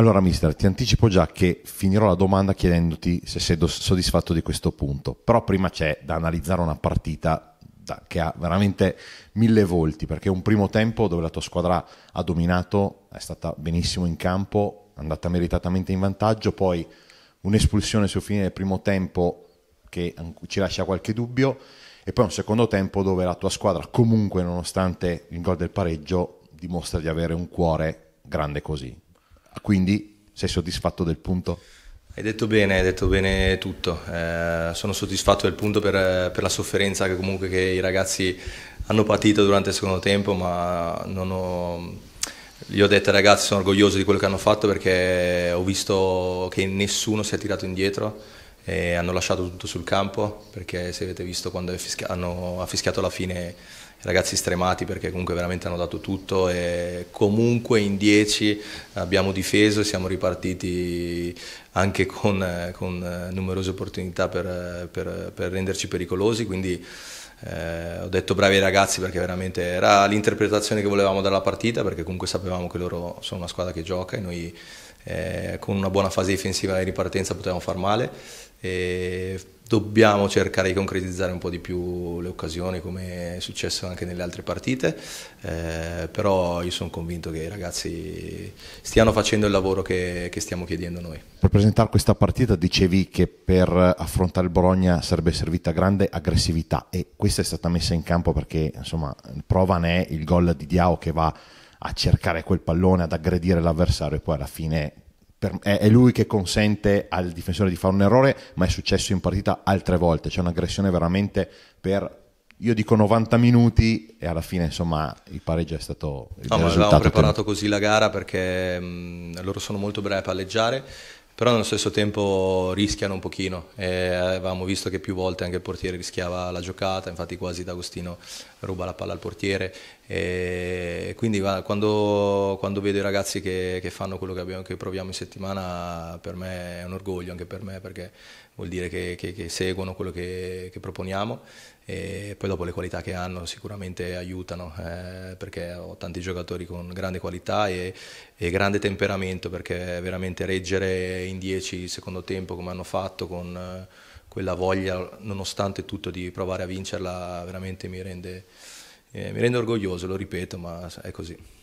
Allora, mister, ti anticipo già che finirò la domanda chiedendoti se sei soddisfatto di questo punto, però prima c'è da analizzare una partita che ha veramente mille volti, perché un primo tempo dove la tua squadra ha dominato, è stata benissimo in campo, è andata meritatamente in vantaggio, poi un'espulsione sul fine del primo tempo che ci lascia qualche dubbio, e poi un secondo tempo dove la tua squadra comunque, nonostante il gol del pareggio, dimostra di avere un cuore grande così. Quindi sei soddisfatto del punto? Hai detto bene, hai detto bene tutto. Eh, sono soddisfatto del punto per, per la sofferenza che comunque che i ragazzi hanno patito durante il secondo tempo, ma non ho, gli ho detto ai ragazzi sono orgoglioso di quello che hanno fatto perché ho visto che nessuno si è tirato indietro e hanno lasciato tutto sul campo perché se avete visto quando hanno, ha fischiato la fine ragazzi stremati perché comunque veramente hanno dato tutto e comunque in 10 abbiamo difeso e siamo ripartiti anche con, eh, con eh, numerose opportunità per, eh, per, per, renderci pericolosi, quindi eh, ho detto bravi ai ragazzi perché veramente era l'interpretazione che volevamo dalla partita perché comunque sapevamo che loro sono una squadra che gioca e noi eh, con una buona fase difensiva in ripartenza potevamo far male. E, dobbiamo cercare di concretizzare un po' di più le occasioni come è successo anche nelle altre partite, eh, però io sono convinto che i ragazzi stiano facendo il lavoro che, che, stiamo chiedendo noi. Per presentare questa partita dicevi che per affrontare il Bologna sarebbe servita grande aggressività e questa è stata messa in campo perché insomma prova ne è il gol di Diao che va a cercare quel pallone, ad aggredire l'avversario e poi alla fine per, è, è, lui che consente al difensore di fare un errore, ma è successo in partita altre volte, c'è un'aggressione veramente per io dico 90 minuti e alla fine insomma il pareggio è stato il no, risultato. No, avevamo preparato così la gara perché mh, mm, loro sono molto bravi a palleggiare però nello stesso tempo rischiano un pochino e eh, avevamo visto che più volte anche il portiere rischiava la giocata, infatti quasi D'Agostino ruba la palla al portiere e quindi quando, quando vedo i ragazzi che, che fanno quello che, abbiamo, che, proviamo in settimana per me è un orgoglio anche per me perché vuol dire che, che seguono quello che, proponiamo e poi dopo le qualità che hanno sicuramente aiutano eh, perché ho tanti giocatori con grande qualità e, e grande temperamento perché veramente reggere in 10 secondo tempo come hanno fatto con eh, quella voglia nonostante tutto di provare a vincerla veramente mi rende, eh, mi rende orgoglioso, lo ripeto, ma è così.